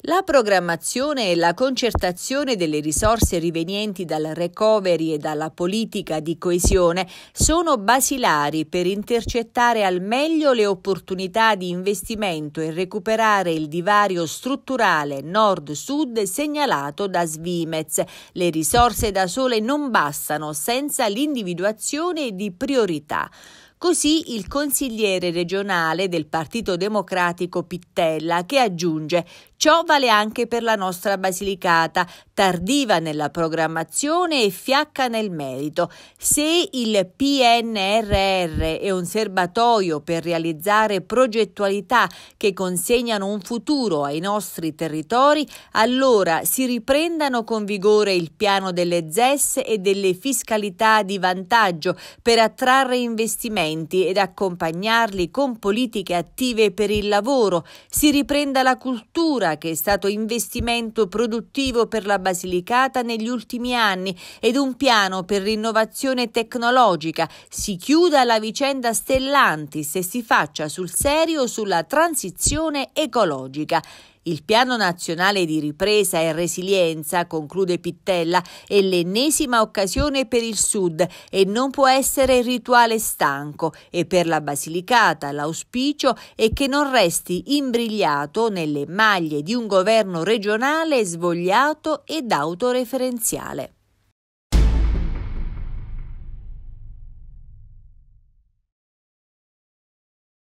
La programmazione e la concertazione delle risorse rivenienti dal recovery e dalla politica di coesione sono basilari per intercettare al meglio le opportunità di investimento e recuperare il divario strutturale nord-sud segnalato da Svimez. Le risorse da sole non bastano senza l'individuazione di priorità. Così il consigliere regionale del Partito Democratico Pittella che aggiunge ciò vale anche per la nostra Basilicata, tardiva nella programmazione e fiacca nel merito. Se il PNRR è un serbatoio per realizzare progettualità che consegnano un futuro ai nostri territori, allora si riprendano con vigore il piano delle ZES e delle fiscalità di vantaggio per attrarre investimenti studenti ed accompagnarli con politiche attive per il lavoro. Si riprenda la cultura che è stato investimento produttivo per la Basilicata negli ultimi anni ed un piano per l'innovazione tecnologica. Si chiuda la vicenda Stellantis e si faccia sul serio sulla transizione ecologica. Il piano nazionale di ripresa e resilienza, conclude Pittella, è l'ennesima occasione per il Sud e non può essere rituale stanco e per la Basilicata l'auspicio è che non resti imbrigliato nelle maglie di un governo regionale svogliato ed autoreferenziale.